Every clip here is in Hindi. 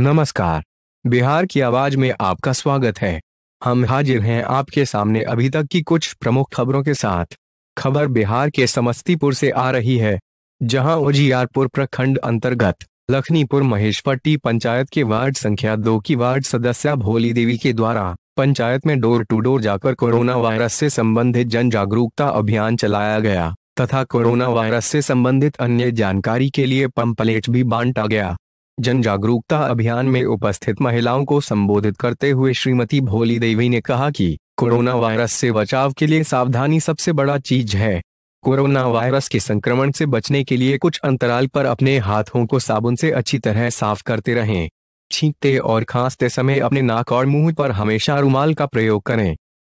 नमस्कार बिहार की आवाज में आपका स्वागत है हम हाजिर हैं आपके सामने अभी तक की कुछ प्रमुख खबरों के साथ खबर बिहार के समस्तीपुर से आ रही है जहां उजियारपुर प्रखंड अंतर्गत लखनीपुर महेशपट्टी पंचायत के वार्ड संख्या दो की वार्ड सदस्य भोली देवी के द्वारा पंचायत में डोर टू डोर जाकर कोरोना वायरस से संबंधित जन जागरूकता अभियान चलाया गया तथा कोरोना वायरस से संबंधित अन्य जानकारी के लिए पंपलेट भी बांटा गया जन जागरूकता अभियान में उपस्थित महिलाओं को संबोधित करते हुए श्रीमती भोली देवी ने कहा कि कोरोना वायरस से बचाव के लिए सावधानी सबसे बड़ा चीज है कोरोना वायरस के संक्रमण से बचने के लिए कुछ अंतराल पर अपने हाथों को साबुन से अच्छी तरह साफ करते रहें छींकते और खांसते समय अपने नाक और मुंह पर हमेशा रुमाल का प्रयोग करें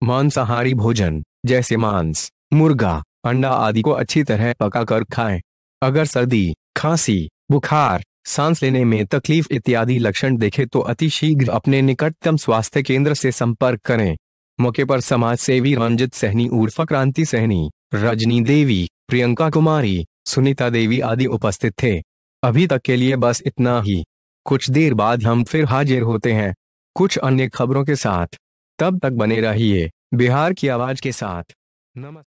मांसाहारी भोजन जैसे मांस मुर्गा अंडा आदि को अच्छी तरह पकाकर खाएं। अगर सर्दी खांसी बुखार सांस लेने में तकलीफ इत्यादि लक्षण देखे तो अतिशीघ्र अपने निकटतम स्वास्थ्य केंद्र से संपर्क करें मौके पर समाज सेवी रंजित सहनी उर्फ क्रांति सहनी रजनी देवी प्रियंका कुमारी सुनीता देवी आदि उपस्थित थे अभी तक के लिए बस इतना ही कुछ देर बाद हम फिर हाजिर होते हैं कुछ अन्य खबरों के साथ तब तक बने रहिए बिहार की आवाज के साथ नमस्कार